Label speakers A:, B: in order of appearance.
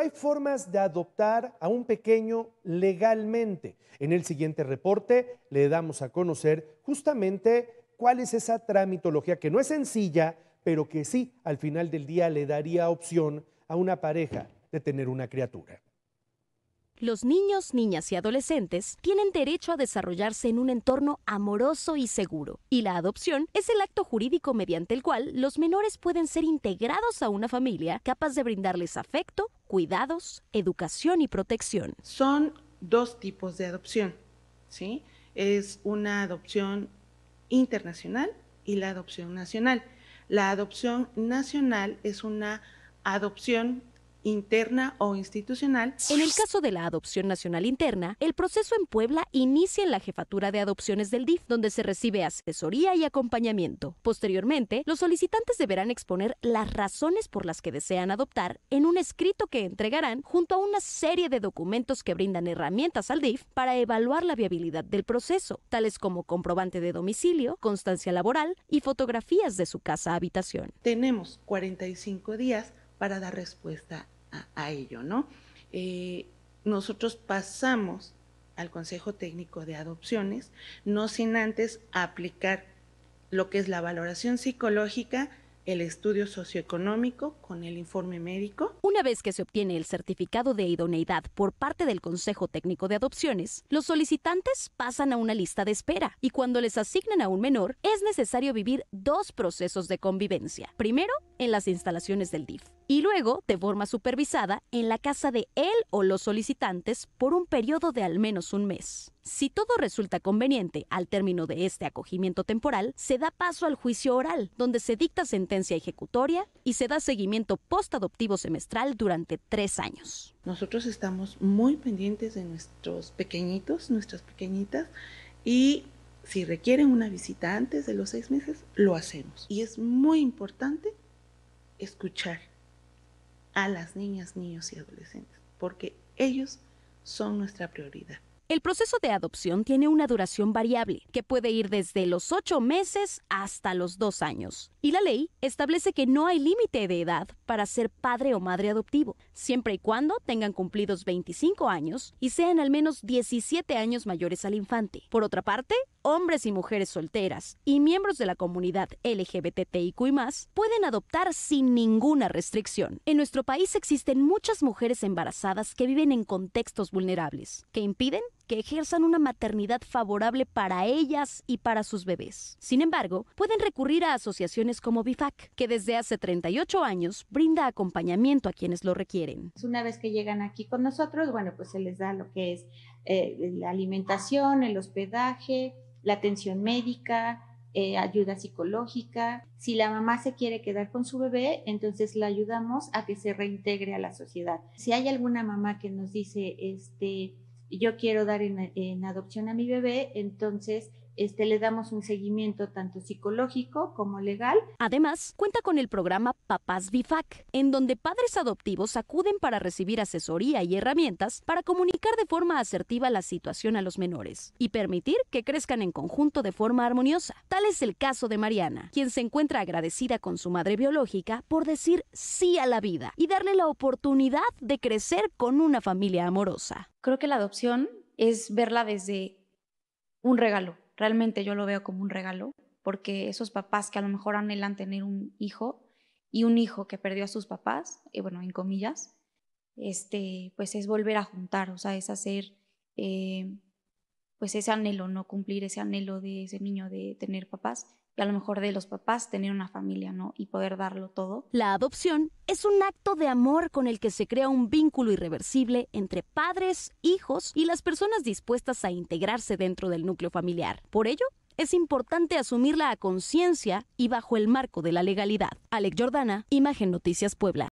A: hay formas de adoptar a un pequeño legalmente. En el siguiente reporte le damos a conocer justamente cuál es esa tramitología que no es sencilla, pero que sí al final del día le daría opción a una pareja de tener una criatura.
B: Los niños, niñas y adolescentes tienen derecho a desarrollarse en un entorno amoroso y seguro, y la adopción es el acto jurídico mediante el cual los menores pueden ser integrados a una familia capaz de brindarles afecto,
A: cuidados, educación y protección. Son dos tipos de adopción, ¿sí? Es una adopción internacional y la adopción nacional. La adopción nacional es una adopción interna o institucional. En el caso de la adopción nacional interna, el proceso en Puebla inicia
B: en la Jefatura de Adopciones del DIF, donde se recibe asesoría y acompañamiento. Posteriormente, los solicitantes deberán exponer las razones por las que desean adoptar en un escrito que entregarán junto a una serie de documentos que brindan herramientas al DIF para evaluar la viabilidad del proceso, tales como comprobante de domicilio, constancia laboral y fotografías de su casa-habitación.
A: Tenemos 45 días para dar respuesta a, ello, ¿no? Eh, nosotros pasamos al Consejo Técnico de Adopciones, no sin antes aplicar lo que es la valoración psicológica el estudio socioeconómico con el informe médico. Una vez que se obtiene el
B: certificado de idoneidad por parte del Consejo Técnico de Adopciones, los solicitantes pasan a una lista de espera y cuando les asignan a un menor es necesario vivir dos procesos de convivencia. Primero, en las instalaciones del DIF y luego, de forma supervisada, en la casa de él o los solicitantes por un periodo de al menos un mes. Si todo resulta conveniente al término de este acogimiento temporal, se da paso al juicio oral, donde se dicta sentencia ejecutoria y se da seguimiento postadoptivo semestral durante tres
A: años. Nosotros estamos muy pendientes de nuestros pequeñitos, nuestras pequeñitas, y si requieren una visita antes de los seis meses, lo hacemos. Y es muy importante escuchar a las niñas, niños y adolescentes, porque ellos son nuestra prioridad. El proceso de adopción tiene
B: una duración variable, que puede ir desde los 8 meses hasta los 2 años. Y la ley establece que no hay límite de edad para ser padre o madre adoptivo, siempre y cuando tengan cumplidos 25 años y sean al menos 17 años mayores al infante. Por otra parte, hombres y mujeres solteras y miembros de la comunidad LGBTIQ pueden adoptar sin ninguna restricción. En nuestro país existen muchas mujeres embarazadas que viven en contextos vulnerables, que impiden que ejerzan una maternidad favorable para ellas y para sus bebés. Sin embargo, pueden recurrir a asociaciones como BIFAC, que desde hace 38 años brinda acompañamiento a quienes lo requieren.
C: Pues una vez que llegan aquí con nosotros, bueno, pues se les da lo que es eh, la alimentación, el hospedaje, la atención médica, eh, ayuda psicológica. Si la mamá se quiere quedar con su bebé, entonces la ayudamos a que se reintegre a la sociedad. Si hay alguna mamá que nos dice, este, yo quiero dar en, adopción a mi bebé, entonces este, le damos un seguimiento tanto psicológico como legal.
B: Además, cuenta con el programa Papás Bifac, en donde padres adoptivos acuden para recibir asesoría y herramientas para comunicar de forma asertiva la situación a los menores y permitir que crezcan en conjunto de forma armoniosa. Tal es el caso de Mariana, quien se encuentra agradecida con su madre biológica por decir sí a la vida y darle la oportunidad de crecer con una familia amorosa. Creo que la adopción es verla desde
C: un regalo realmente yo lo veo como un regalo, porque esos papás que a lo mejor anhelan tener un hijo y un hijo que perdió a sus papás, y eh, bueno, en comillas, este, pues es volver a juntar, o sea, es hacer eh, pues ese anhelo, no cumplir ese anhelo de ese niño de tener papás y a lo mejor de los papás tener una familia, ¿no? Y poder darlo todo.
B: La adopción es un acto de amor con el que se crea un vínculo irreversible entre padres, hijos y las personas dispuestas a integrarse dentro del núcleo familiar. Por ello, es importante asumirla a conciencia y bajo el marco de la legalidad. Alec Jordana, Imagen Noticias Puebla.